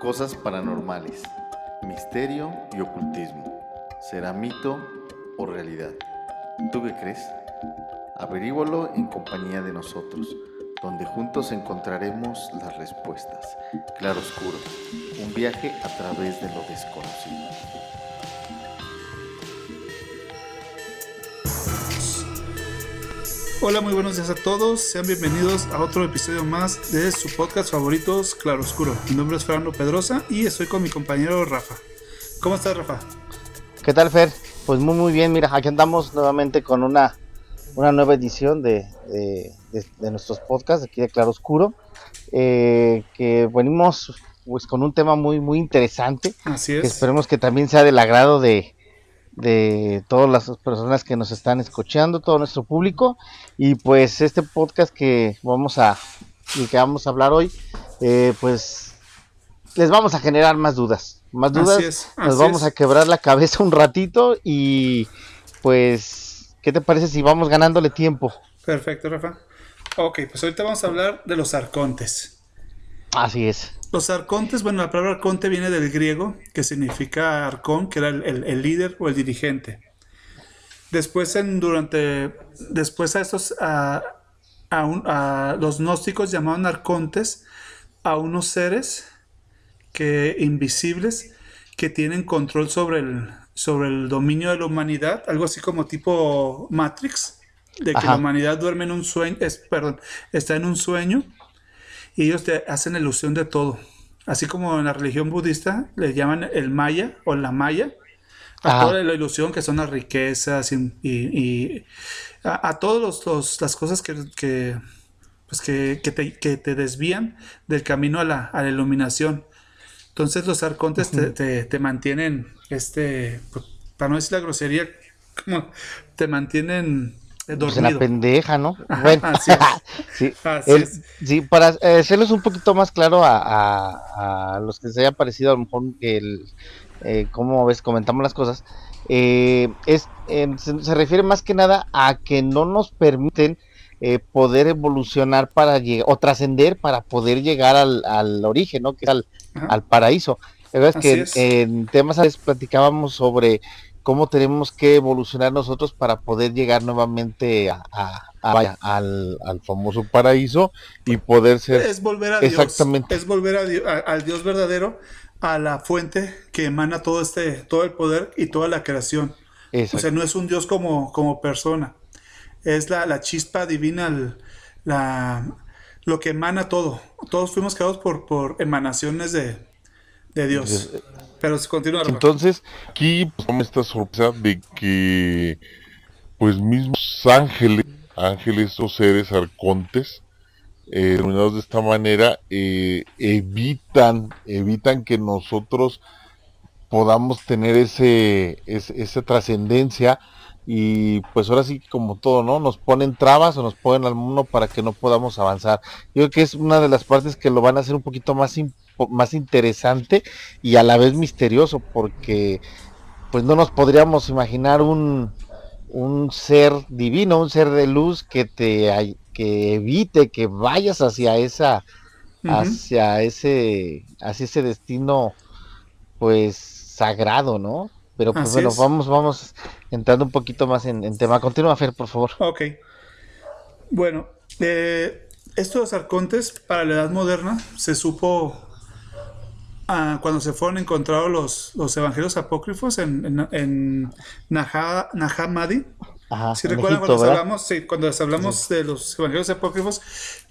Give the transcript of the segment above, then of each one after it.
Cosas paranormales, misterio y ocultismo. ¿Será mito o realidad? ¿Tú qué crees? Averígualo en compañía de nosotros, donde juntos encontraremos las respuestas. Claro Oscuro, un viaje a través de lo desconocido. Hola, muy buenos días a todos. Sean bienvenidos a otro episodio más de su podcast favoritos, Claroscuro. Mi nombre es Fernando Pedrosa y estoy con mi compañero Rafa. ¿Cómo estás, Rafa? ¿Qué tal, Fer? Pues muy, muy bien. Mira, aquí andamos nuevamente con una, una nueva edición de, de, nuestros podcasts aquí de Claroscuro. Eh, que venimos pues con un tema muy, muy interesante. Así es. esperemos que también sea del agrado de, de todas las personas que nos están escuchando, todo nuestro público. Y pues este podcast que vamos a, que vamos a hablar hoy, eh, pues les vamos a generar más dudas. Más dudas, nos vamos a quebrar la cabeza un ratito y pues, ¿qué te parece si vamos ganándole tiempo? Perfecto, Rafa. Ok, pues ahorita vamos a hablar de los arcontes. Así es los arcontes, bueno, la palabra arconte viene del griego, que significa arcón, que era el, líder o el dirigente. Después, en, durante, después a estos, a, a, los gnósticos llamaban arcontes a unos seres que, invisibles que tienen control sobre el, sobre el dominio de la humanidad, algo así como tipo Matrix, de que la humanidad duerme en un sueño, es, perdón, está en un sueño ellos te hacen ilusión de todo. Así como en la religión budista le llaman el maya o la maya, a toda la ilusión que son las riquezas y, a, todas las cosas que, pues que, te, desvían del camino a la, iluminación. Entonces los arcontes te, mantienen, este, pues, para no decir la grosería, como te mantienen en pues la pendeja, ¿no? Bueno, sí, para hacerles un poquito más claro a, los que se haya parecido a lo mejor el, eh, cómo ves, comentamos las cosas, eh, es, se, refiere más que nada a que no nos permiten eh, poder evolucionar para o trascender para poder llegar al, origen, ¿no? Que al, paraíso. La verdad es que en, en temas antes platicábamos sobre cómo tenemos que evolucionar nosotros para poder llegar nuevamente a, al, famoso paraíso y poder ser es volver es volver al Dios verdadero a la fuente que emana todo este todo el poder y toda la creación o sea no es un Dios como como persona es la, la chispa divina la lo que emana todo todos fuimos creados por por emanaciones de de Dios. Eh, pero Entonces, aquí esta sorpresa de que, pues, mismos ángeles, ángeles o seres arcontes, eh, de esta manera, eh, evitan, evitan que nosotros podamos tener ese, esa trascendencia y pues ahora sí como todo, ¿no? Nos ponen trabas o nos ponen al mundo para que no podamos avanzar. Yo creo que es una de las partes que lo van a hacer un poquito más, más interesante y a la vez misterioso, porque pues no nos podríamos imaginar un, un ser divino, un ser de luz que te que evite que vayas hacia esa hacia ese hacia ese destino pues sagrado, ¿no? Pero pues bueno, vamos vamos entrando un poquito más en, tema. Continúa Fer, por favor. Ok. Bueno, eh, estos arcontes para la edad moderna se supo cuando se fueron encontrados los, los evangelios apócrifos en, en, en si recuerdan cuando, hablamos, cuando hablamos de los evangelios apócrifos,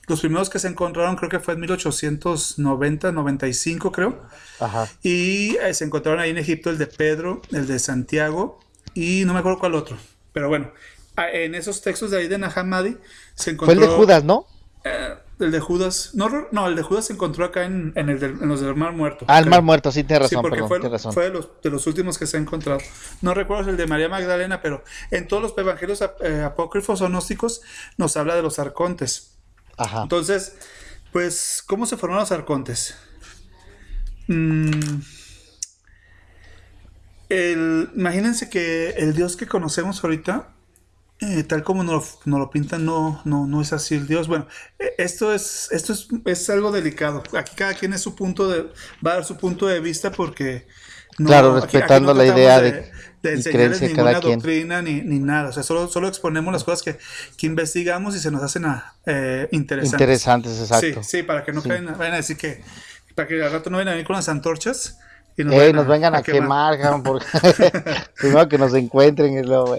los primeros que se encontraron creo que fue en 1890, 95 creo. Ajá. Y eh, se encontraron ahí en Egipto el de Pedro, el de Santiago y no me acuerdo cuál otro. Pero bueno, en esos textos de ahí de Nahamadi se encontró... el de Judas, ¿no? Eh, el de Judas. No, no, el de Judas se encontró acá en, el los del Mar Muerto. Ah, el Mar Muerto, sí, tienes razón. Sí, porque fue, de, los, últimos que se ha encontrado. No recuerdo el de María Magdalena, pero en todos los evangelios eh, apócrifos o gnósticos nos habla de los arcontes. Ajá. Entonces, pues, ¿cómo se formaron los arcontes? Mm. imagínense que el Dios que conocemos ahorita eh, tal como nos lo, pintan, no, no, no es así el Dios. Bueno, e, esto es, esto es, es algo delicado. Aquí cada quien es su punto de, va a dar su punto de vista porque no, claro, respetando la idea de, de, enseñarles ninguna doctrina Ni, nada. O sea, solo, solo exponemos las cosas que, investigamos y se nos hacen eh, interesantes. Interesantes, exacto. Sí, sí, para que no caen vayan, a decir que, para que al rato no vayan a venir con las antorchas nos, vengan a, quemar, porque primero que nos encuentren ah,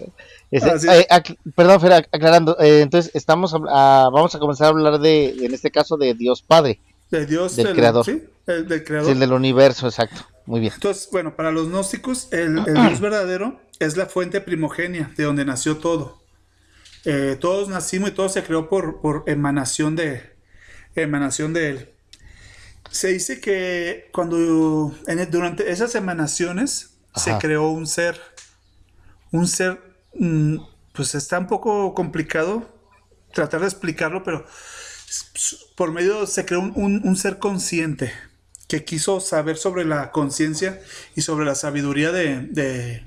eh, perdón, Fer, aclarando, eh, entonces estamos ah, vamos a comenzar a hablar de, en este caso, de Dios Padre. De Dios, del, creador. del creador. del universo, exacto. Muy bien. Entonces, bueno, para los gnósticos, el, Dios verdadero es la fuente primogenia de donde nació todo. Eh, todos nacimos y todo se creó por, por emanación de emanación de él se dice que cuando durante esas emanaciones se creó un ser, un ser, mm, pues está un poco complicado tratar de explicarlo, pero por medio se creó un, ser consciente que quiso saber sobre la conciencia y sobre la sabiduría de,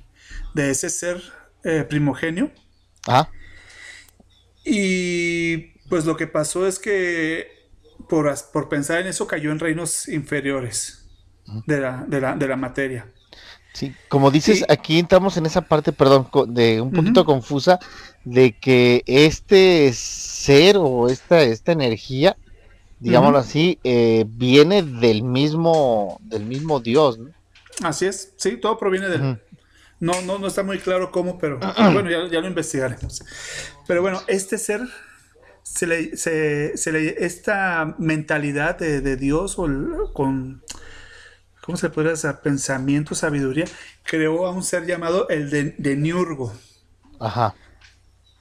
de, ese ser eh, primogenio. Y pues lo que pasó es que por, pensar en eso, cayó en reinos inferiores de la, de la, de la materia. Sí, como dices, aquí entramos en esa parte, perdón, de un poquito confusa, de que este ser o esta, esta energía, digámoslo así, eh, viene del mismo, del mismo Dios, Así es, sí, todo proviene del... No, no, no está muy claro cómo, pero, bueno, ya, ya, lo investigaremos. Pero bueno, este ser se le, esta mentalidad de, Dios o con, ¿cómo se puede decir? Pensamiento, sabiduría, creó a un ser llamado el de, Niurgo. Ajá.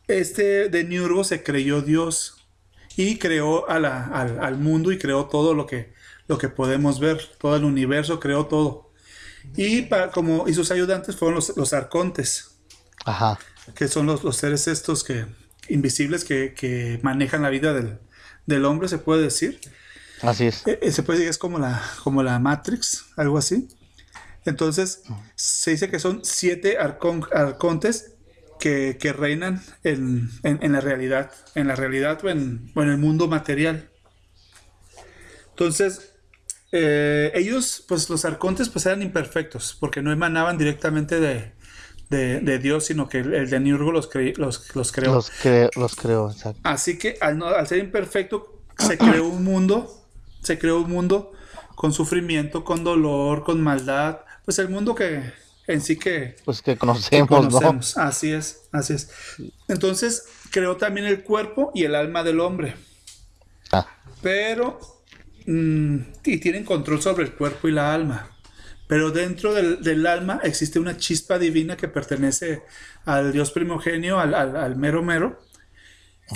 Este de Niurgo se creyó Dios y creó al, mundo y creó todo lo que, lo que podemos ver, todo el universo, creó todo. Y, para, como, y sus ayudantes fueron los, arcontes, Ajá. que son los seres estos que, invisibles que, manejan la vida del, hombre, se puede decir. Así es. Eh, eh, se puede decir que es como la, como la Matrix, algo así. Entonces, se dice que son siete arcontes que, reinan en, la realidad, en la realidad o en, el mundo material. Entonces, eh, ellos, pues los arcontes, pues eran imperfectos, porque no emanaban directamente de, de, Dios, sino que el, de Niurgo los, los, creó. Los, creó, Así que al, ser imperfecto, se creó un mundo, se creó un mundo con sufrimiento, con dolor, con maldad, pues el mundo que en sí que... Pues que conocemos, conocemos. Así es, así es. Entonces creó también el cuerpo y el alma del hombre. Ah. Pero... Mm, y tienen control sobre el cuerpo y la alma pero dentro del, alma existe una chispa divina que pertenece al Dios primogenio, al, mero mero,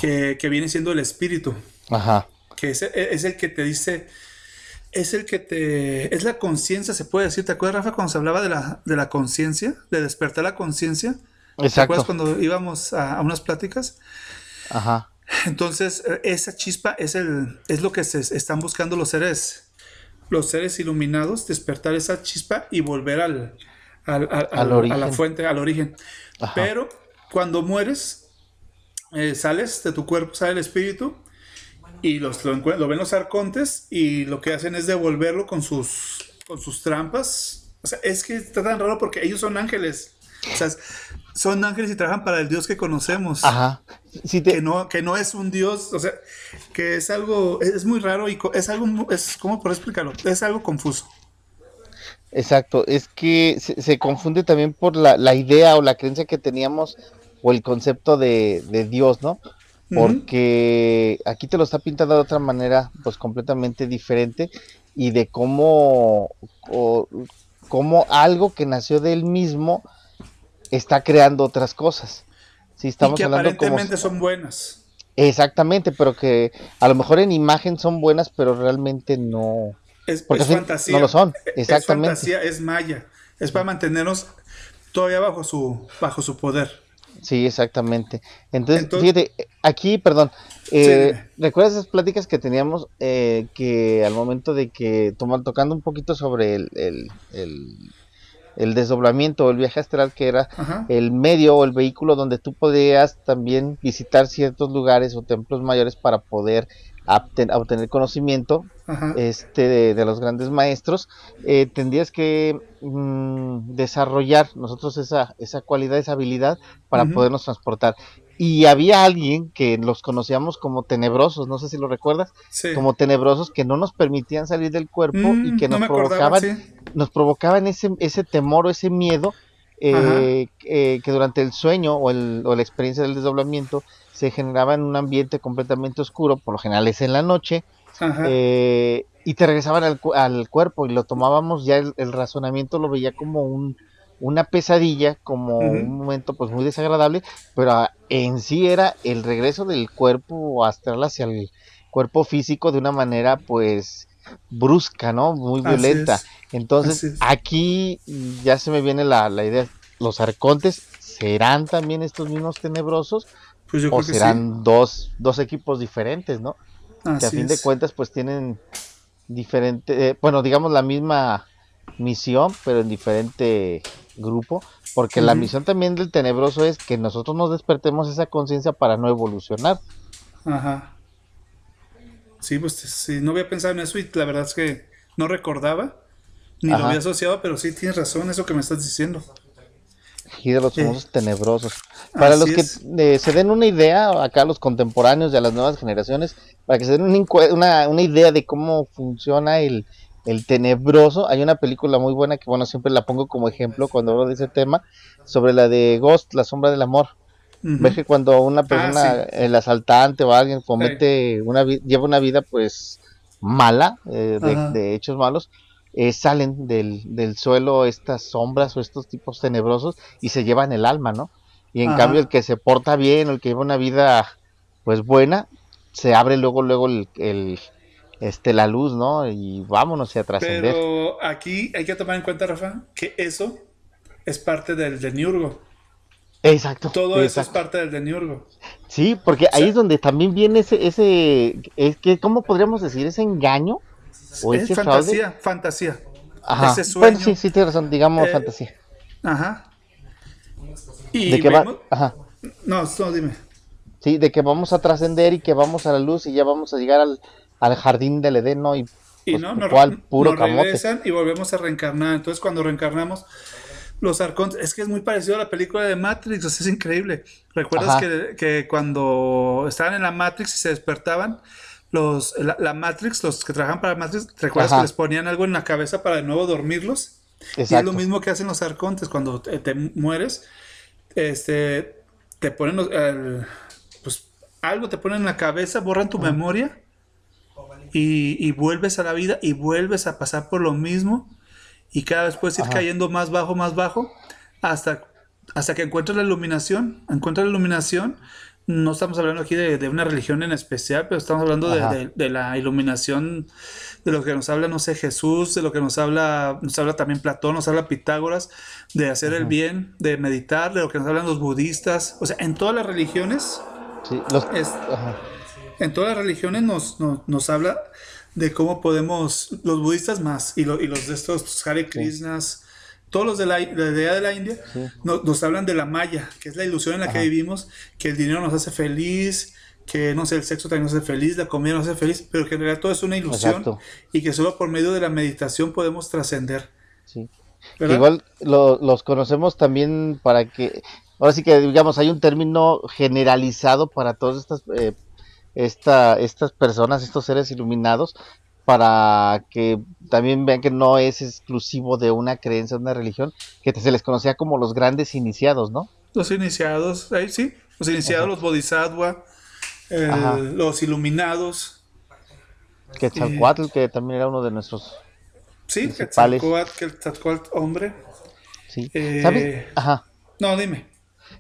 que, viene siendo el espíritu. Ajá. Que es, el que te dice, es el que te, es la conciencia, se puede decir. ¿Te acuerdas, Rafa, cuando se hablaba de la, de la conciencia, de despertar la conciencia? Exacto. ¿Te acuerdas cuando íbamos a, unas pláticas? Ajá. Entonces, eh, esa chispa es, el, es lo que se están buscando los seres los seres iluminados despertar esa chispa y volver al, a la fuente, al origen. Pero cuando mueres, eh, sales de tu cuerpo, sale el espíritu y los, lo, ven los arcontes y lo que hacen es devolverlo con sus, con sus trampas. es que está tan raro porque ellos son ángeles son ángeles y trabajan para el Dios que conocemos. Ajá. que, no, es un Dios, o sea, que es algo, es muy raro y es algo, es, ¿cómo por explicarlo? Es algo confuso. Exacto, es que se, confunde también por la, idea o la creencia que teníamos o el concepto de, Dios, ¿no? Porque aquí te lo está pintando de otra manera, pues completamente diferente y de cómo, o, cómo algo que nació de él mismo, está creando otras cosas. si estamos y que aparentemente son buenas. Exactamente, pero que a lo mejor en imagen son buenas, pero realmente no. Es, Porque fantasía. No lo son, exactamente. Es fantasía, es maya. Es para mantenernos todavía bajo su, bajo su poder. Sí, exactamente. Entonces, aquí, perdón, eh, ¿recuerdas esas pláticas que teníamos eh, que al momento de que toman, tocando un poquito sobre el el desdoblamiento o el viaje astral, que era el medio o el vehículo donde tú podías también visitar ciertos lugares o templos mayores para poder obtener conocimiento este, de, los grandes maestros, eh, tendrías que mm, desarrollar nosotros esa, esa cualidad, esa habilidad para podernos transportar y había alguien que los conocíamos como tenebrosos, no sé si lo recuerdas, como tenebrosos que no nos permitían salir del cuerpo y mm, que nos provocaban, nos provocaban ese, ese temor o ese miedo eh, eh, que durante el sueño o, la experiencia del desdoblamiento se generaba en un ambiente completamente oscuro, por lo general es en la noche, eh, y te regresaban al, cuerpo y lo tomábamos, ya el razonamiento lo veía como un una pesadilla, como un momento pues muy desagradable, pero ah, en sí era el regreso del cuerpo astral hacia el cuerpo físico de una manera pues brusca, ¿no? Muy violenta. Entonces aquí ya se me viene la, idea, los arcontes serán también estos mismos tenebrosos pues o serán dos, dos equipos diferentes, ¿no? que a fin de cuentas pues tienen diferente, eh, bueno, digamos la misma misión, pero en diferente grupo, porque la misión también del tenebroso es que nosotros nos despertemos esa conciencia para no evolucionar. Ajá. Sí, pues sí, no había pensado en eso y la verdad es que no recordaba, ni lo había asociado, pero sí tienes razón eso que me estás diciendo. Y de los famosos tenebrosos. Para los que eh, se den una idea, acá a los contemporáneos y a las nuevas generaciones, para que se den una idea de cómo funciona el, el Tenebroso. Hay una película muy buena que, bueno, siempre la pongo como ejemplo cuando hablo de ese tema, sobre la de Ghost, La Sombra del Amor. Ves que cuando una ah, persona, el asaltante o alguien comete una lleva una vida pues mala, eh, de, hechos malos, eh, salen del, del, suelo estas sombras o estos tipos tenebrosos y se llevan el alma, ¿no? Y en cambio el que se porta bien, el que lleva una vida pues buena, se abre luego, luego el, este, la luz, ¿no? Y vámonos a trascender. Pero aquí hay que tomar en cuenta, Rafa, que eso es parte del deniurgo. Exacto. Todo eso es parte del deniurgo. Sí, porque ahí es donde también viene ese, ese es que, ¿cómo podríamos decir? ¿Ese engaño? es fantasía, fantasía. Ajá. Ese sueño. sí, sí, tienes razón, digamos eh, fantasía. Ajá. Y ¿De que va? Ajá. No, no, dime. Sí, de que vamos a trascender y que vamos a la luz y ya vamos a llegar al, al jardín del Edeno y, pues, nos, cual puro nos regresan y volvemos a reencarnar. Entonces cuando reencarnamos los arcontes, es que es muy parecido a la película de Matrix, o sea, es increíble. ¿Recuerdas que, cuando estaban en la Matrix y se despertaban, los, la, Matrix, los que trabajan para Matrix, ¿recuerdas que les ponían algo en la cabeza para de nuevo dormirlos? es lo mismo que hacen los arcontes cuando te, mueres, este, te ponen pues algo te ponen en la cabeza, borran tu memoria y, vuelves a la vida y vuelves a pasar por lo mismo y cada vez puedes ir cayendo más bajo, más bajo, hasta, hasta que encuentras la iluminación, encuentras la iluminación. No estamos hablando aquí de, de una religión en especial, pero estamos hablando de, la iluminación, de lo que nos habla, no sé, Jesús, de lo que nos habla, nos habla también Platón, nos habla Pitágoras, de hacer el bien, de meditar, de lo que nos hablan los budistas, o sea, en todas las religiones. Sí, los, en todas las religiones nos, nos, nos habla de cómo podemos, los budistas más, y, y los de estos Hare Krishnas, todos los de la, de la, idea de la India, nos, nos, hablan de la maya, que es la ilusión en la que vivimos, que el dinero nos hace feliz, que no sé, el sexo también nos hace feliz, la comida nos hace feliz, pero que en realidad todo es una ilusión y que solo por medio de la meditación podemos trascender. Sí. Igual los conocemos también para que, ahora sí que digamos, hay un término generalizado para todas estas eh, esta, estas personas, estos seres iluminados, para que también vean que no es exclusivo de una creencia, de una religión, que se les conocía como los grandes iniciados, ¿no? Los iniciados, ahí sí, los iniciados, los bodhisattva, los iluminados. que que también era uno de nuestros. Sí, hombre. Sí. Eh, ¿Sabes? Ajá. No, dime.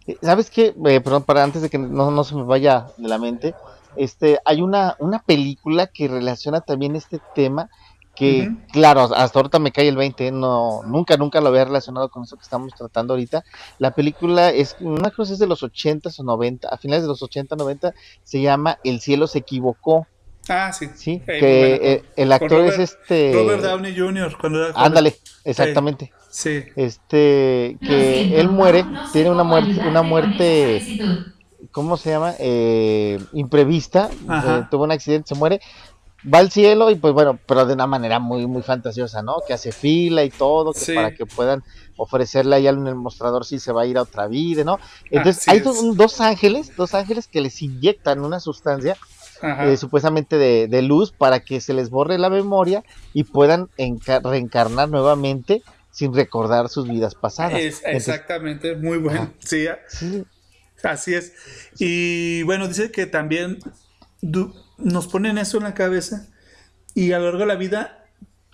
Eh, ¿Sabes qué? Eh, perdón, para antes de que no, no se me vaya de la mente, este, hay una, una película que relaciona también este tema que, claro, hasta ahorita me cae el 20, no, nunca, nunca lo había relacionado con eso que estamos tratando ahorita. La película es, una cruz es de los 80 o 90, a finales de los 80, 90, se llama El cielo se equivocó. Ah, sí. Eh, el actor es este. Robert Downey Jr. cuando era. Ándale, exactamente. sí. Este, que él muere, tiene una muerte, una muerte ¿cómo se llama? Eh, imprevista, eh, tuvo un accidente, se muere, va al cielo y pues bueno, pero de una manera muy, muy fantasiosa, ¿no? Que hace fila y todo, para que puedan ofrecerle ahí al mostrador si se va a ir a otra vida, ¿no? Entonces hay dos, ángeles, dos ángeles que les inyectan una sustancia. Eh, supuestamente de, luz para que se les borre la memoria y puedan reencarnar nuevamente sin recordar sus vidas pasadas. exactamente, muy bueno. sí, Así es. Y bueno, dice que también nos ponen eso en la cabeza y a lo largo de la vida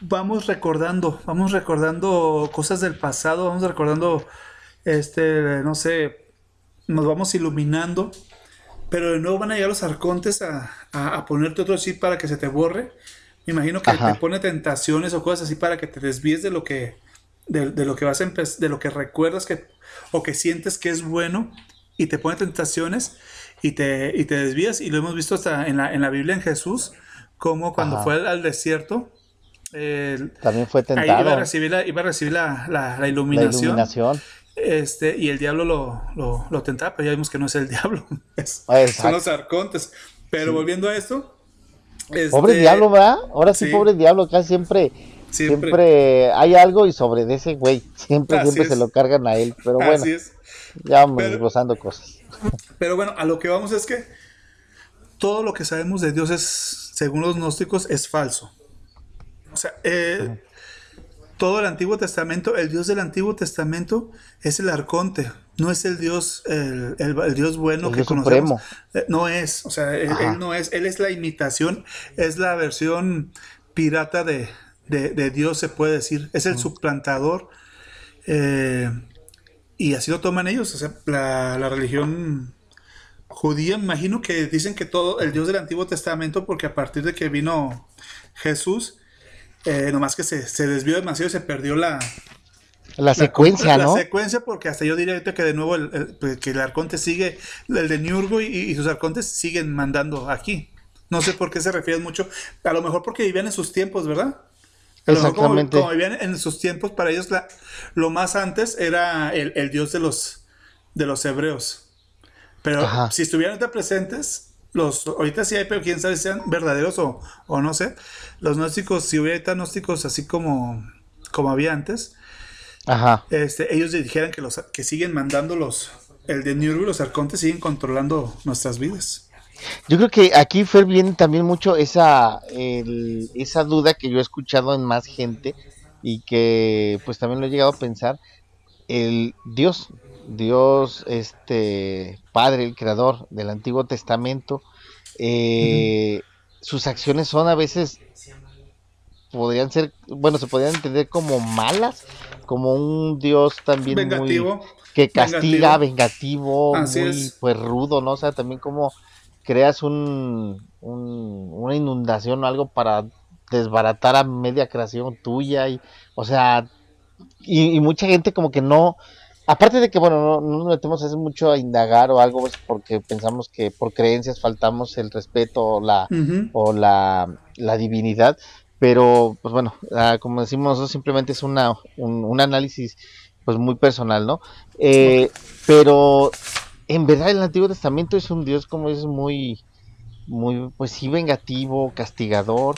vamos recordando, vamos recordando cosas del pasado, vamos recordando, este, no sé, nos vamos iluminando, pero de nuevo van a llegar los arcontes a, a, ponerte otro chip para que se te borre. Me imagino que te pone tentaciones o cosas así para que te desvíes de lo que, de, de lo que vas de lo que recuerdas que, o que sientes que es bueno y te pone tentaciones y te, y te desvías. Y lo hemos visto hasta en la, en la Biblia, en Jesús, como cuando fue al, desierto, también fue tentado. Ahí iba a recibir la, iluminación. Este, y el diablo lo, lo, tentaba, pero ya vimos que no es el diablo. son los arcontes. Pero volviendo a esto. pobre este, diablo, ¿verdad? Ahora sí, pobre diablo, acá siempre, siempre. hay algo y sobre de ese güey. Siempre, siempre se lo cargan a él. Pero bueno. Así es ya me desglosando cosas. Pero bueno, a lo que vamos es que todo lo que sabemos de Dios es, según los gnósticos, es falso. O sea, eh, todo el Antiguo Testamento, el Dios del Antiguo Testamento es el arconte, no es el Dios, el, Dios bueno que conocemos. Eh, no es, o sea, él, no es, él es la imitación, es la versión pirata de, Dios, se puede decir, es el suplantador. Eh, y así lo toman ellos. O sea, la, religión judía, imagino que dicen que todo el Dios del Antiguo Testamento, porque a partir de que vino Jesús, eh, nomás que se, desvió demasiado y se perdió la. La secuencia, la, ¿no? La secuencia, porque hasta yo diría que de nuevo el, pues, que el arconte sigue, el de Niurgo y, y, sus arcontes siguen mandando aquí. No sé por qué se refieren mucho. A lo mejor porque vivían en sus tiempos, ¿verdad? Exactamente. Como, habían en sus tiempos, para ellos la, lo más antes era el, dios de los, de los hebreos. Pero si estuvieran presentes, los, ahorita sí hay, pero quién sabe si sean verdaderos o, no sé. Los gnósticos, si hubiera gnósticos así como, como había antes, Este, ellos dijeran que, los, que siguen mandando los, el de y los arcontes siguen controlando nuestras vidas. Yo creo que aquí, fue bien también mucho esa, esa duda que yo he escuchado en más gente y que pues también lo he llegado a pensar. El Dios, Dios, este Padre, el Creador del Antiguo Testamento, eh, sus acciones son a veces podrían ser, bueno, se podrían entender como malas, como un dios también que castiga, vengativo, vengativo muy, pues rudo, ¿no? O sea, también como creas un, una inundación o algo para desbaratar a media creación tuya y o sea y, mucha gente como que no aparte de que bueno no, no nos metemos mucho a indagar o algo pues, porque pensamos que por creencias faltamos el respeto o la o la, divinidad pero pues bueno ah, como decimos nosotros simplemente es un, análisis pues muy personal no eh, pero en verdad el Antiguo Testamento es un Dios como es muy, muy, pues sí, vengativo, castigador.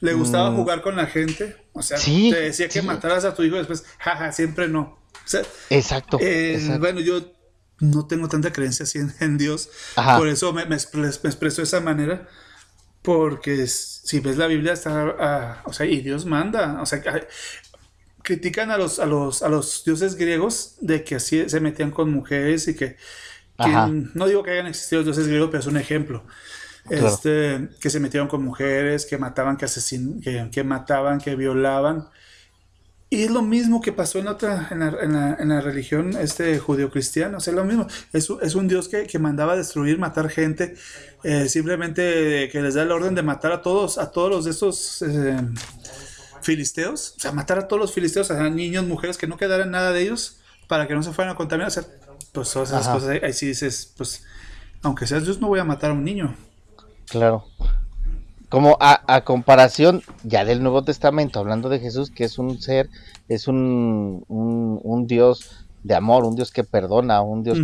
Le gustaba mm. jugar con la gente, o sea, te decía que mataras a tu hijo después, jaja, siempre no. Eh, exacto, Bueno, yo no tengo tanta creencia así en, Dios, por eso me, expreso de esa manera, porque si ves la Biblia está, o sea, y Dios manda, o sea, critican a los, a los, a los dioses griegos de que así se metían con mujeres y que no digo que hayan existido dioses griegos, pero es un ejemplo. Este, que se metieron con mujeres, que mataban, que, asesin que, mataban, que violaban. Y es lo mismo que pasó en, otra, en, la, religión este, cristiana o sea, es lo mismo. Es, un Dios que, mandaba destruir, matar gente, eh, simplemente que les da la orden de matar a todos, a todos los de eh, filisteos, o sea, matar a todos los filisteos, a niños, mujeres, que no quedaran nada de ellos para que no se fueran a contaminar. O pues todas esas cosas, ahí, sí dices, pues, aunque seas Dios, no voy a matar a un niño. Claro. Como a, comparación ya del Nuevo Testamento, hablando de Jesús, que es un ser, es un, Dios de amor, un Dios que perdona, un Dios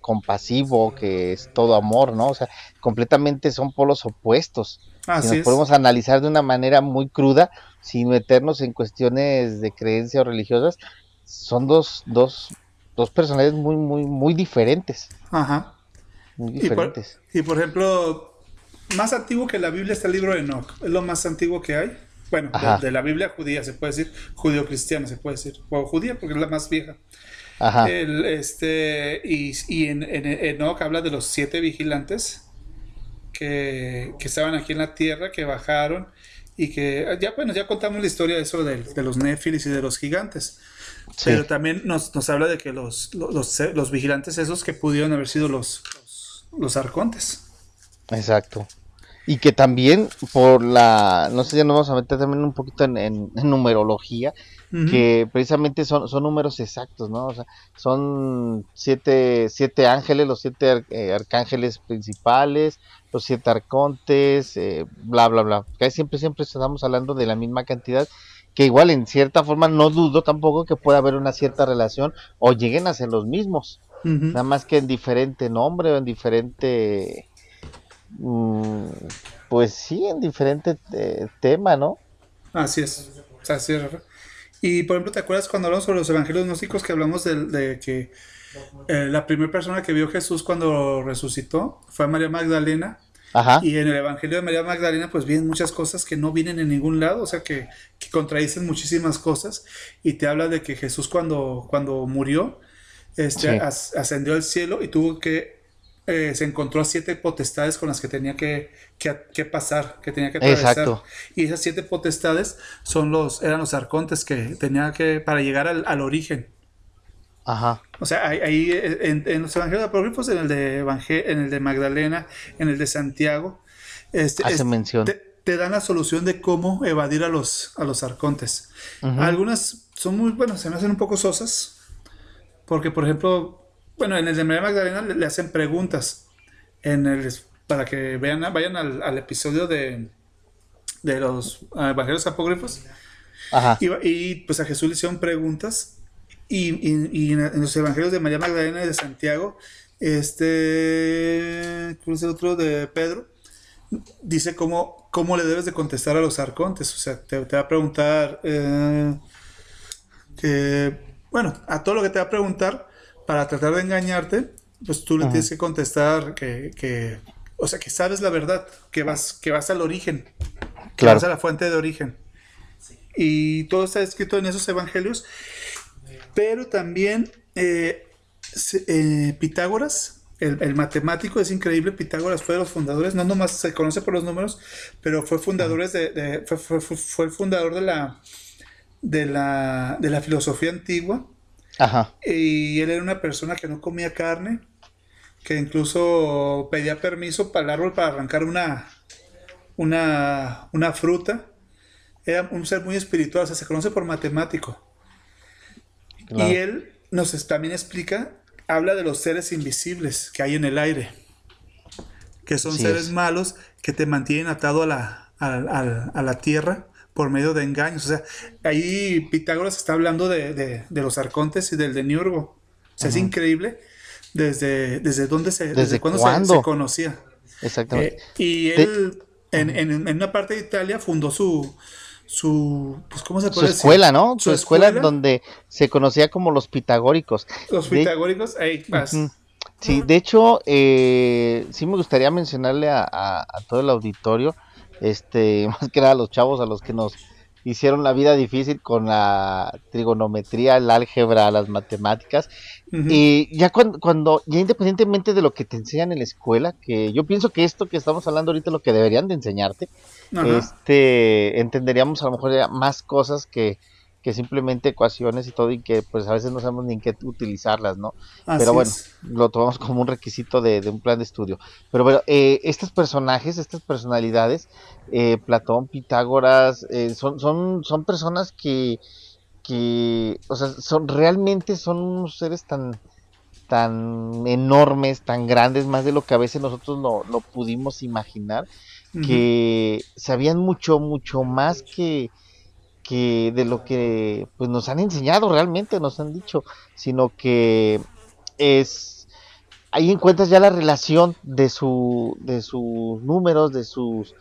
compasivo, que es todo amor, ¿no? O sea, completamente son polos opuestos. Así si nos podemos analizar de una manera muy cruda, sin meternos en cuestiones de creencia o religiosas, son dos, dos dos personajes muy, muy, muy diferentes. Ajá. Muy diferentes. Y por, ejemplo, más antiguo que la Biblia está el libro de Enoch. Es lo más antiguo que hay. Bueno, de, la Biblia judía se puede decir, judío-cristiano se puede decir, o judía porque es la más vieja. Ajá. El, este, y, y en, en, Enoch habla de los siete vigilantes que, que estaban aquí en la tierra, que bajaron y que ya bueno ya contamos la historia de eso de, de los néfilis y de los gigantes pero también nos, habla de que los, los, eh, los, vigilantes esos que pudieron haber sido los, los, arcontes. Exacto. Y que también por la, no sé, ya nos vamos a meter también un poquito en, numerología, que precisamente son, son números exactos, ¿no? O sea, son siete, siete ángeles, los siete eh, arcángeles principales, los siete arcontes, eh, bla, bla, bla. que siempre, siempre estamos hablando de la misma cantidad que igual en cierta forma no dudo tampoco que pueda haber una cierta relación o lleguen a ser los mismos, nada más que en diferente nombre o en diferente, mm, pues sí, en diferente eh, tema, ¿no? Así es, así es. Y por ejemplo, ¿te acuerdas cuando hablamos sobre los evangelios gnósticos que hablamos de, que eh, la primera persona que vio Jesús cuando resucitó fue María Magdalena? Y en el Evangelio de María Magdalena, pues vienen muchas cosas que no vienen en ningún lado, o sea, que, contradicen muchísimas cosas. Y te habla de que Jesús cuando, cuando murió, este, ascendió al cielo y tuvo que, eh, se encontró a siete potestades con las que tenía que, pasar, que tenía que atravesar. Y esas siete potestades son los, eran los arcontes que tenía que, para llegar al origen. Ajá. O sea, ahí eh, en, los evangelios apócrifos, en el, de Evangel en el de Magdalena, en el de Santiago, este, este mención. Te, dan la solución de cómo evadir a los, a los arcontes. Algunas son muy, buenas, se me hacen un poco sosas, porque por ejemplo, bueno, en el de María Magdalena le, hacen preguntas en el, para que vean, vayan al, episodio de, los evangelios apócrifos. Ajá. y, pues a Jesús le hicieron preguntas y, en los evangelios de María Magdalena y de Santiago, este, otro de Pedro? Dice cómo, cómo le debes de contestar a los arcontes. O sea, te, va a preguntar, eh, que, bueno, a todo lo que te va a preguntar para tratar de engañarte, pues tú le tienes que contestar que, o sea, que sabes la verdad, que vas, que vas al origen, que vas a la fuente de origen. Y todo está escrito en esos evangelios. Pero también eh, eh, Pitágoras, el, matemático es increíble, Pitágoras fue de los fundadores, no nomás se conoce por los números, pero fue, fundadores de, fue, el fundador de la, de la, filosofía antigua. Ajá. Y él era una persona que no comía carne, que incluso pedía permiso para el árbol para arrancar una, una, una fruta. Era un ser muy espiritual, o sea, se conoce por matemático. Y él nos también explica, habla de los seres invisibles que hay en el aire, que son seres malos que te mantienen atado a la, a, la tierra por medio de engaños. O sea, ahí Pitágoras está hablando de, los arcontes y del Niurgo. O sea, es increíble desde, desde dónde se, cuándo, Se, conocía. Exactamente. Eh, y él en, en, una parte de Italia fundó su, su pues se escuela, ¿no? Su, escuela, donde se conocía como los pitagóricos. Los pitagóricos, ahí Sí, de hecho, eh, sí me gustaría mencionarle a, todo el auditorio, este, más que nada a los chavos a los que nos hicieron la vida difícil con la trigonometría, el álgebra, las matemáticas. Y ya cuando, cuando, ya independientemente de lo que te enseñan en la escuela, que yo pienso que esto que estamos hablando ahorita es lo que deberían de enseñarte, este entenderíamos a lo mejor ya más cosas que que simplemente ecuaciones y todo y que pues a veces no sabemos ni en qué utilizarlas, ¿no? Pero bueno, lo tomamos como un requisito de, un plan de estudio. Pero bueno, eh, estos personajes, estas personalidades, eh, Platón, Pitágoras, eh, son, son, son personas que, o sea, son, realmente son unos seres tan tan enormes, tan grandes, más de lo que a veces nosotros no pudimos imaginar, que sabían mucho, mucho más que, que de lo que pues nos han enseñado realmente, nos han dicho, sino que es ahí encuentras ya la relación de su de sus números, de sus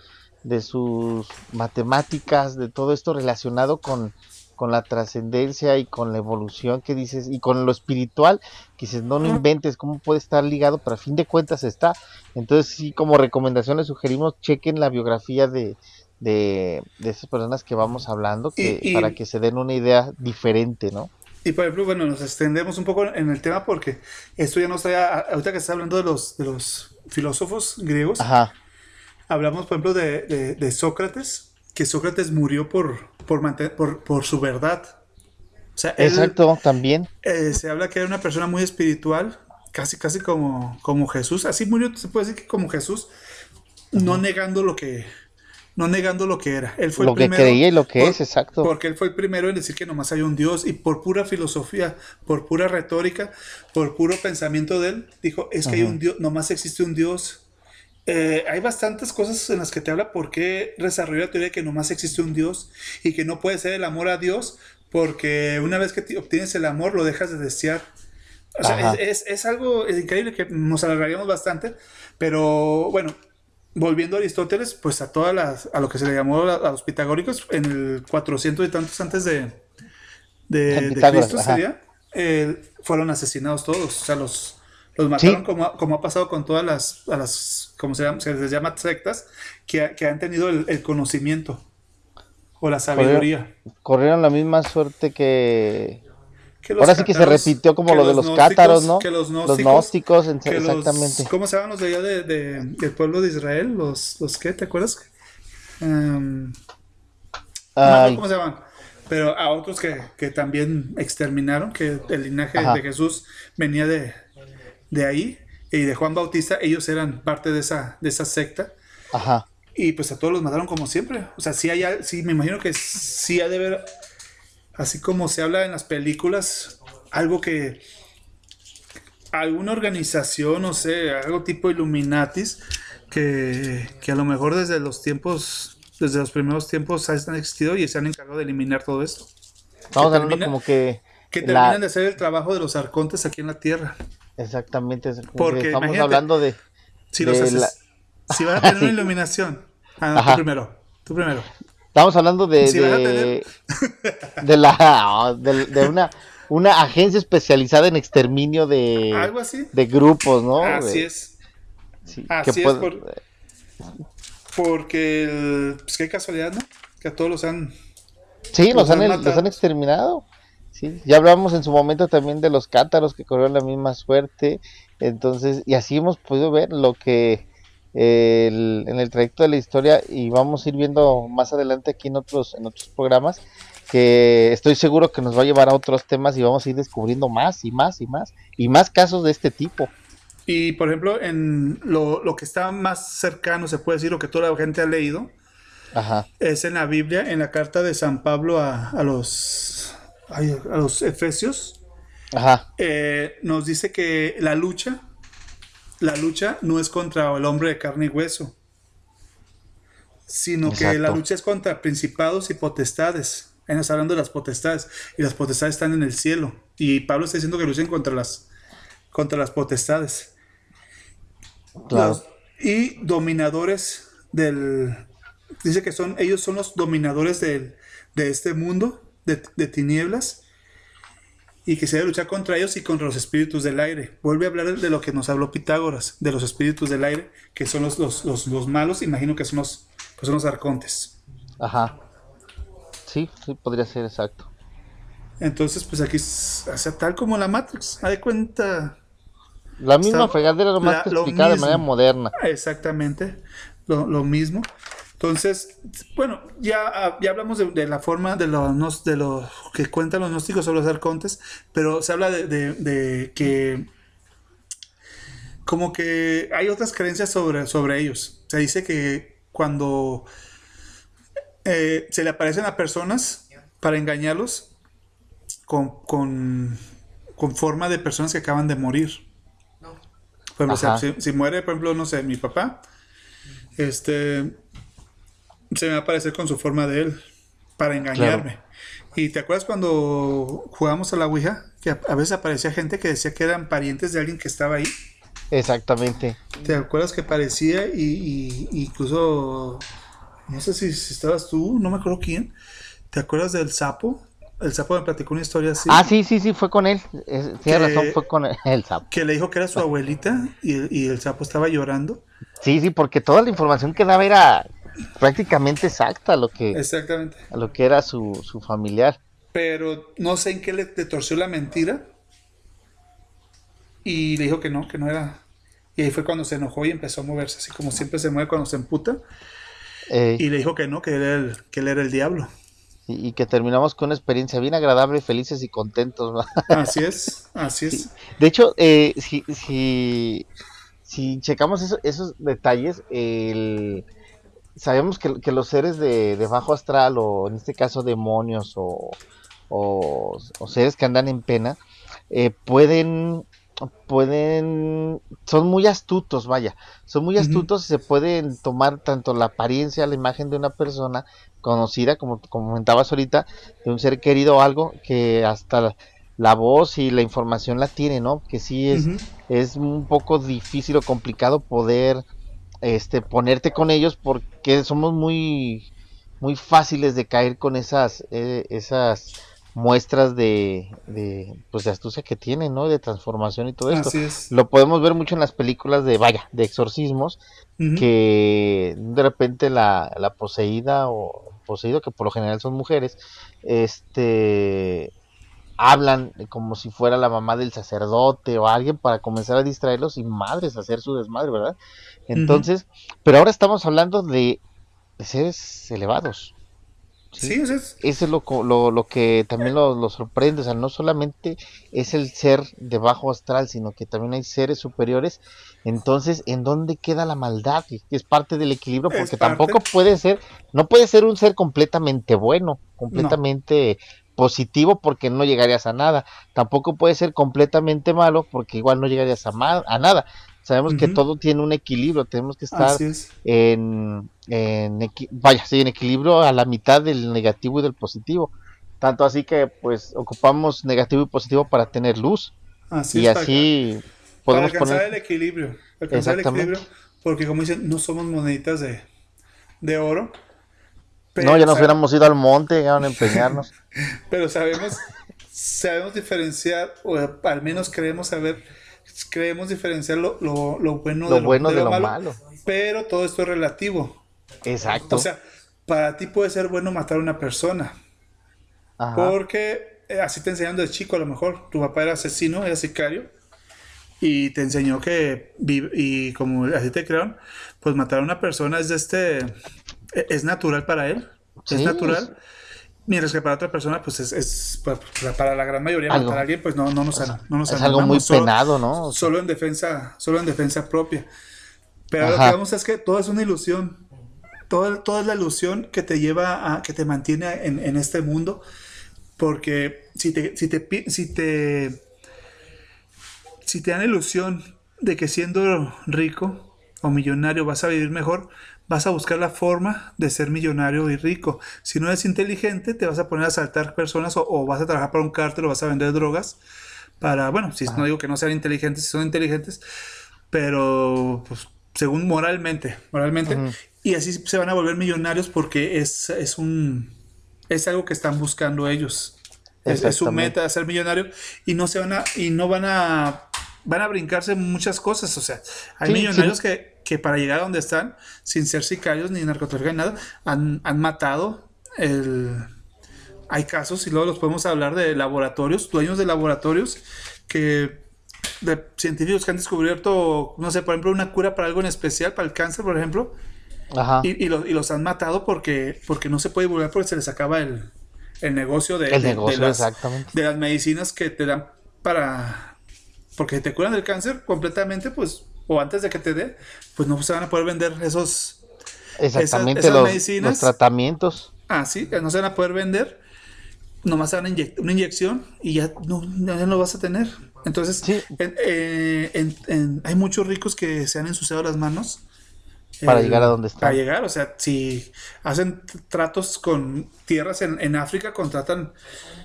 de sus matemáticas, de todo esto relacionado con, con la trascendencia y con la evolución que dices y con lo espiritual que dices no lo inventes cómo puede estar ligado pero a fin de cuentas está entonces sí como recomendación le sugerimos chequen la biografía de, de, de esas personas que vamos hablando que, para que se den una idea diferente, ¿no? Y por ejemplo, bueno, nos extendemos un poco en el tema porque esto ya no está. ahorita que está hablando de los, de los filósofos griegos, Ajá. hablamos por ejemplo de, de, Sócrates, que Sócrates murió por, por, por, por su verdad. O sea, él, Exacto, también. Eh, se habla que era una persona muy espiritual, casi, casi como, como Jesús. Así murió, se puede decir que como Jesús, no negando lo que, no negando lo que era. Él fue el primero, que creía y lo que es, exacto. Porque él fue el primero en decir que nomás hay un Dios y por pura filosofía, por pura retórica, por puro pensamiento de él, dijo, es que hay un Dios, nomás existe un Dios. Eh, hay bastantes cosas en las que te habla por qué desarrolló la teoría de que nomás existe un Dios y que no puede ser el amor a Dios porque una vez que obtienes el amor lo dejas de desear. O sea, es, es, algo es increíble que nos alargaríamos bastante, pero bueno, volviendo a Aristóteles, pues a todas las, a lo que se le llamó a, los pitagóricos en el 400 y tantos antes de, de, ah, Cristo sería, fueron asesinados todos, o sea, los, los mataron como, ha pasado con todas las, a las como se, llama, les llama sectas, que, han tenido el, conocimiento o la sabiduría. corrieron la misma suerte que Ahora sí que se repitió como lo de los cátaros, ¿no? los gnósticos, exactamente. ¿Cómo se llaman los de allá del pueblo de Israel? ¿Los, los qué? ¿Te acuerdas? no, sé ¿Cómo se llaman? Pero a otros que, también exterminaron, que el linaje de Jesús venía de, ahí y de Juan Bautista, ellos eran parte de esa, de esa secta. Ajá. Y pues a todos los mataron como siempre. O sea, sí, hay, sí me imagino que sí ha de haber así como se habla en las películas, algo que alguna organización, no sé, algo tipo Illuminatis, que, a lo mejor desde los tiempos, desde los primeros tiempos han existido y se han encargado de eliminar todo esto. Vamos como que... Que terminan de hacer el trabajo de los arcontes aquí en la Tierra. Exactamente, porque estamos hablando de... Si, a tener una iluminación. Ah, tú primero, tú primero. Estamos hablando de, de, la, una, una agencia especializada en exterminio de, de grupos, ¿no? Así es. así es. porque, pues qué casualidad, ¿no? Que a todos los han... Sí, los, han, exterminado. Sí, ya hablamos en su momento también de los cátaros que corrieron la misma suerte. Entonces, y así hemos podido ver lo que en el trayecto de la historia y vamos a ir viendo más adelante aquí en otros, en otros programas que estoy seguro que nos va a llevar a otros temas y vamos a ir descubriendo más y más y más y más casos de este tipo. Y por ejemplo, en lo, que está más cercano, se puede decir, lo que toda la gente ha leído, es en la Biblia, en la carta de San Pablo a, los, a los Efesios, eh, nos dice que la lucha la lucha no es contra el hombre de carne y hueso, sino que la lucha es contra principados y potestades. Él está hablando de las potestades, y las potestades están en el cielo. Y Pablo está diciendo que luchen contra las, contra las potestades. y dominadores del. Dice que son ellos son los dominadores de este mundo de tinieblas y que se debe luchar contra ellos y contra los espíritus del aire. Vuelve a hablar de lo que nos habló Pitágoras, de los espíritus del aire, que son los, los, malos, imagino que son los, pues son los arcontes. Ajá. Sí, sí, podría ser exacto. Entonces, pues aquí, o tal como la Matrix, a de cuenta. La misma fregadera, nomás más que de manera moderna. Ah, exactamente, lo, lo mismo. Entonces, bueno, ya, ah, hablamos de, la forma de los, de los que cuentan los gnósticos sobre los arcontes, pero se habla de, de, que como que hay otras creencias sobre, sobre ellos. Se dice que cuando eh, se le aparecen a personas para engañarlos con, forma de personas que acaban de morir. si, si, muere, por ejemplo, no sé, mi papá, este, se me va a aparecer con su forma de él para engañarme. ¿Y te acuerdas cuando jugamos a la Ouija? Que a veces aparecía gente que decía que eran parientes de alguien que estaba ahí. Exactamente. ¿Te acuerdas que parecía y, incluso, no sé si, estabas tú, no me acuerdo quién, ¿te acuerdas del sapo? El sapo me platicó una historia así. Ah, sí, sí, sí, fue con él. Sí, razón, fue con el, sapo. Que le dijo que era su abuelita y, y el sapo estaba llorando. Sí, sí, porque toda la información que daba era prácticamente exacta lo que, Exactamente. lo que era su, familiar. Pero no sé en qué le, le, torció la mentira y le dijo que no, que no era. Y ahí fue cuando se enojó y empezó a moverse, así como siempre se mueve cuando se emputa. Eh, y le dijo que no, que él era el, que él era el diablo. Y, que terminamos con una experiencia bien agradable, felices y contentos. Así es, así es. De hecho, eh, si, si, checamos esos detalles, el sabemos que, los seres de, bajo astral, o en este caso demonios o, seres que andan en pena, eh, pueden pueden, son muy astutos, vaya, son muy astutos y se pueden tomar tanto la apariencia, la imagen de una persona conocida, como, comentabas ahorita, de un ser querido o algo, que hasta la, voz y la información la tiene, ¿no? Que sí es, es un poco difícil o complicado poder este, ponerte con ellos porque somos muy, muy fáciles de caer con esas, eh, esas muestras de, pues de astucia que tienen, ¿no? De transformación y todo esto. Lo podemos ver mucho en las películas de, vaya, de exorcismos, que de repente la, la poseída o poseído, que por lo general son mujeres, este, hablan como si fuera la mamá del sacerdote o alguien para comenzar a distraerlos y madres a hacer su desmadre, ¿verdad? Entonces, pero ahora estamos hablando de, seres elevados. Sí, eso es. Eso es lo, que también lo, sorprende, o sea, no solamente es el ser de bajo astral, sino que también hay seres superiores. Entonces, ¿en dónde queda la maldad? Es parte del equilibrio, porque tampoco puede ser, no puede ser un ser completamente bueno, completamente positivo porque no llegarías a nada. Tampoco puede ser completamente malo porque igual no llegarías a, nada. Sabemos que todo tiene un equilibrio, tenemos que estar en, vaya, en equilibrio a la mitad del negativo y del positivo. Tanto así que pues ocupamos negativo y positivo para tener luz. y así para, podemos alcanzar el equilibrio, alcanzar el equilibrio, porque como dicen, no somos moneditas de, de oro, no, ya nos hubiéramos ido al monte, ya a empeñarnos. Pero sabemos, sabemos diferenciar, o al menos creemos saber, creemos diferenciar lo, bueno, de, bueno lo, malo, Pero todo esto es relativo. Exacto. O sea, para ti puede ser bueno matar a una persona. Porque eh, así te enseñaron de chico, a lo mejor. Tu papá era asesino, era sicario. Y te enseñó que, y como así te crearon, pues matar a una persona es de este eh, es natural para él, es natural. Mientras que para otra persona, pues es, pues, para, la gran mayoría, para alguien, pues no, no nos No nos es algo muy penado, ¿no? solo en defensa, solo en defensa propia. Pero lo que vamos es que todo es una ilusión. Todo, toda es la ilusión que te lleva a, que te mantiene en, este mundo. Porque si te, si te, si te, si te dan ilusión de que siendo rico o millonario vas a vivir mejor, vas a buscar la forma de ser millonario y rico. Si no eres inteligente, te vas a poner a asaltar personas o, vas a trabajar para un cártel o vas a vender drogas. Para, bueno, si no digo que no sean inteligentes, si son inteligentes, pero pues, según moralmente, moralmente. Y así se van a volver millonarios porque es, un es algo que están buscando ellos. Es, su meta ser millonario y no se van a y no van a van a brincarse muchas cosas, o sea, hay millonarios que que para llegar a donde están, sin ser sicarios ni narcotraficantes, nada, han, matado el... Hay casos, y luego los podemos hablar, de laboratorios, dueños de laboratorios, que de científicos que han descubierto, no sé, por ejemplo, una cura para algo en especial, para el cáncer, por ejemplo, Y, los, han matado porque, porque no se puede divulgar porque se les acaba el, el negocio de, de las medicinas que te dan para... Porque te curan del cáncer completamente, pues o antes de que te dé, pues no se van a poder vender esos. Exactamente, los, tratamientos. Ah, sí, no se van a poder vender. Nomás se van a una inyección y ya no, ya no vas a tener. Entonces, eh, hay muchos ricos que se han ensuciado las manos. Para eh, llegar a donde están. Para llegar, o sea, si hacen tratos con tierras en, en África, contratan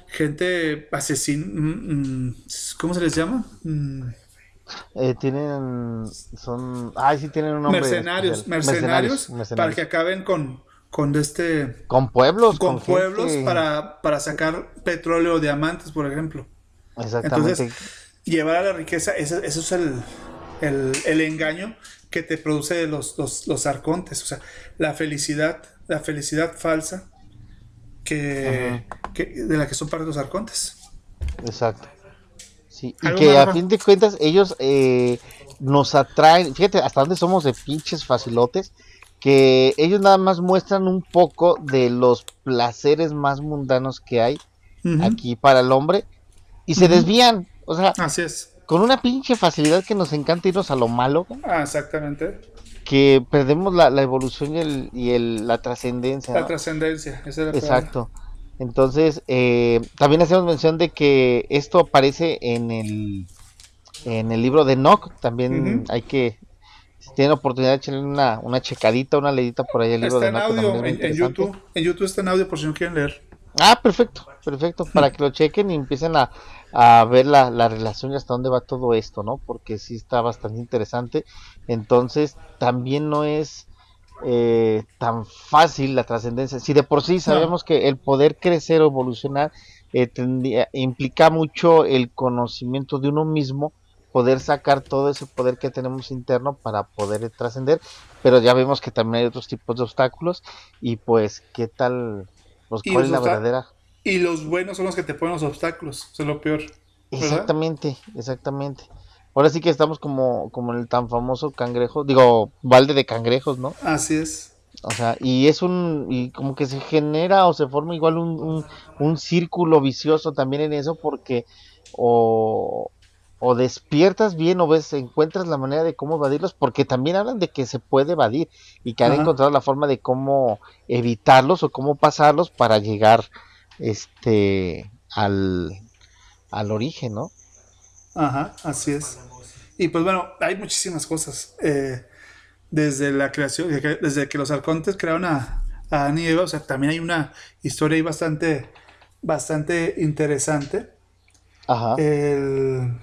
gente asesina. Mm, mm, ¿Cómo se les llama? Mm, eh, tienen. Son. Ay, tienen un nombre. Mercenarios, mercenarios, Para que acaben con. Con este. Con pueblos. Con, pueblos para, sacar petróleo o diamantes, por ejemplo. Exactamente. Entonces, llevar a la riqueza, eso es el, engaño que te produce los, los, los, arcontes. O sea, la felicidad, la felicidad falsa que, de la que son parte los arcontes. Exacto. Sí, y que a fin de cuentas ellos eh, nos atraen, fíjate hasta dónde somos de pinches facilotes, que ellos nada más muestran un poco de los placeres más mundanos que hay aquí para el hombre y se desvían, o sea, Con una pinche facilidad que nos encanta irnos a lo malo. Ah, exactamente. Que perdemos la, evolución y, el, y la trascendencia. La trascendencia, esa es la Exacto. Entonces, eh, también hacemos mención de que esto aparece en el, en el libro de Nock. También hay que, si tienen oportunidad, echarle una, una checadita, una leidita por ahí al libro de en Nock. Audio, en, YouTube, en YouTube está en audio por si no quieren leer. Ah, perfecto, perfecto. Para que lo chequen y empiecen a, a ver la, la, relación y hasta dónde va todo esto, ¿no? Porque sí está bastante interesante. Entonces, también no es eh, tan fácil la trascendencia. Si de por sí sabemos que el poder crecer o evolucionar eh, eh, implica mucho el conocimiento de uno mismo, poder sacar todo ese poder que tenemos interno para poder eh, trascender, pero ya vemos que también hay otros tipos de obstáculos y pues qué tal, los cuál es la verdadera. Y los buenos son los que te ponen los obstáculos, es lo peor. Exactamente, exactamente. Ahora sí que estamos como, como en el tan famoso cangrejo, digo, balde de cangrejos, ¿no? Así es. O sea, y es un, y como que se genera o se forma igual un, un, círculo vicioso también en eso porque o, despiertas bien o ves, encuentras la manera de cómo evadirlos, porque también hablan de que se puede evadir y que han encontrado la forma de cómo evitarlos o cómo pasarlos para llegar este al origen, ¿no? Ajá, así es. Y pues bueno, hay muchísimas cosas. Eh, desde la creación, desde que los arcontes crearon a, a o sea, también hay una historia ahí bastante, bastante interesante. Ajá. El,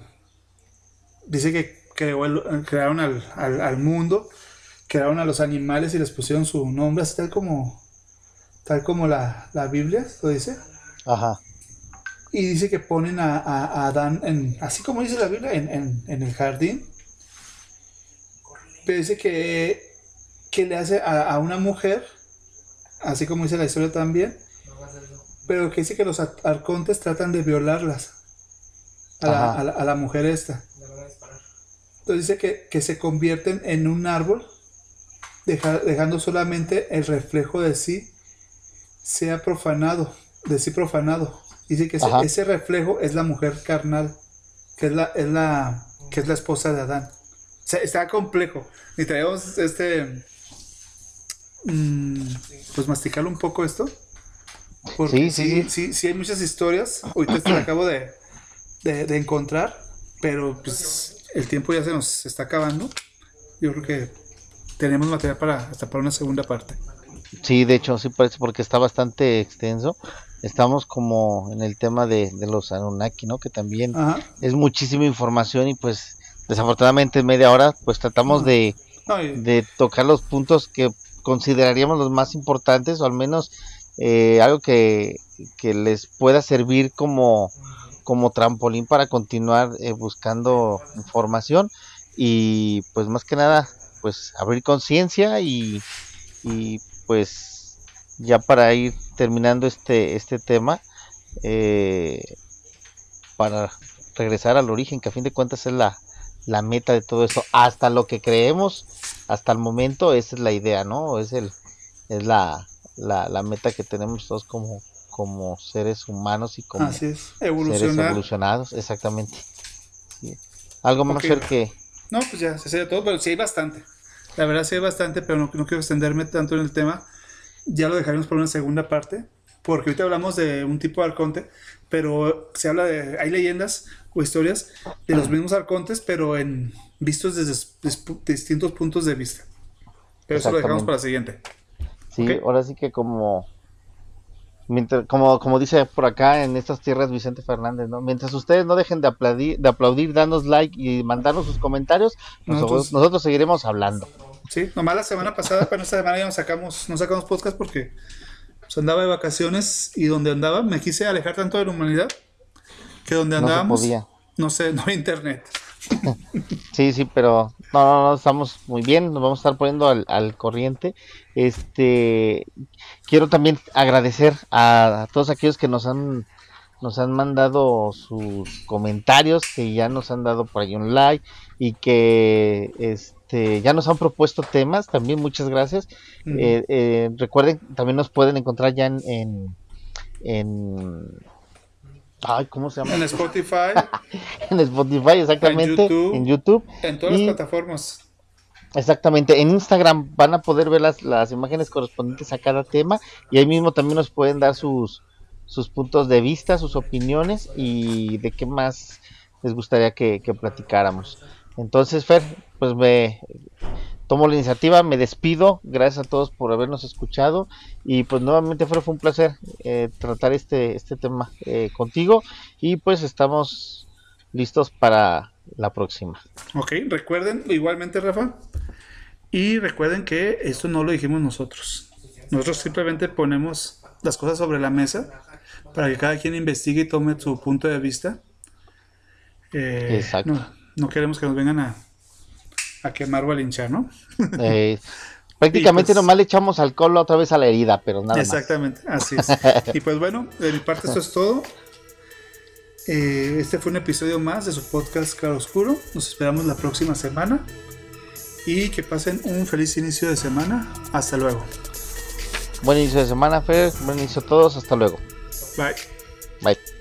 dice que creó crearon al, al, mundo, crearon a los animales y les pusieron su nombre, tal como, tal como la, la Biblia lo dice. Ajá. Y dice que ponen a, Adán, en, así como dice la Biblia, en, el jardín. Pero dice que, que le hace a, una mujer, así como dice la historia también, pero que dice que los arcontes tratan de violarlas a, la, mujer esta. Entonces dice que, se convierten en un árbol, dejando solamente el reflejo de sí, sea profanado, de sí profanado. Dice que ese, reflejo es la mujer carnal, que es la, es la, que es la esposa de Adán. O está complejo. y traemos este. Mm, pues masticar un poco esto. Porque sí, sí, sí. hay muchas historias. Ahorita te acabo de, encontrar. Pero pues, el tiempo ya se nos está acabando. Yo creo que tenemos material para hasta para una segunda parte. Sí, de hecho, sí parece porque está bastante extenso. Estamos como en el tema de, los Anunnaki, ¿no? Que también es muchísima información y pues desafortunadamente en media hora pues tratamos de, tocar los puntos que consideraríamos los más importantes o al menos eh, algo que, les pueda servir como, como trampolín para continuar eh, buscando información y pues más que nada pues abrir conciencia y, y pues ya para ir terminando este, este tema, eh, para regresar al origen, que a fin de cuentas es la, la meta de todo eso hasta lo que creemos, hasta el momento, esa es la idea, ¿no? Es, el, es la, la, meta que tenemos todos como, como seres humanos y como seres evolucionados, exactamente. Algo más que... No, pues ya se todo, pero sí hay bastante. La verdad sí hay bastante, pero no, no quiero extenderme tanto en el tema. Ya lo dejaremos para una segunda parte, porque ahorita hablamos de un tipo de arconte, pero se habla de, hay leyendas o historias de los mismos arcontes, pero en vistos desde distintos puntos de vista. Pero eso lo dejamos para la siguiente. Sí, ahora sí que como como, como dice por acá en estas tierras Vicente Fernández, ¿no? Mientras ustedes no dejen de aplaudir, de aplaudir like y mandarnos sus comentarios, nosotros, nosotros seguiremos hablando. Sí, nomás la semana pasada, pero esta semana ya no sacamos, nos sacamos podcast porque pues, andaba de vacaciones y donde andaba me quise alejar tanto de la humanidad que donde andábamos no, no sé, no internet. sí, sí, pero no, no, no, estamos muy bien, nos vamos a estar poniendo al, al corriente. Este, quiero también agradecer a, todos aquellos que nos han nos han mandado sus comentarios, que ya nos han dado por ahí un like y que este, ya nos han propuesto temas. También muchas gracias. Eh, eh, recuerden, también nos pueden encontrar ya en, en, en Ay, ¿cómo se llama? En Spotify. en Spotify, exactamente. En YouTube. En, todas las plataformas. Exactamente, en Instagram van a poder ver las, las imágenes correspondientes a cada tema y ahí mismo también nos pueden dar sus, sus puntos de vista, sus opiniones y de qué más les gustaría que, platicáramos. Entonces, Fer, pues me tomo la iniciativa, me despido, gracias a todos por habernos escuchado y pues nuevamente Fer, fue un placer eh, tratar este, este tema eh, contigo y pues estamos listos para la próxima. Ok, recuerden, igualmente Rafa, y recuerden que esto no lo dijimos nosotros. Nosotros simplemente ponemos las cosas sobre la mesa para que cada quien investigue y tome su punto de vista. Eh, no, queremos que nos vengan a, quemar o a linchar, ¿no? Eh, pues, prácticamente pues, nomás le echamos alcohol otra vez a la herida, pero nada exactamente, más. Exactamente, así es. y pues bueno, de mi parte eso es todo. Eh, este fue un episodio más de su podcast Claro Oscuro. Nos esperamos la próxima semana. Y que pasen un feliz inicio de semana. Hasta luego. Buen inicio de semana, Fer. Buen inicio a todos. Hasta luego. Bye. Bye.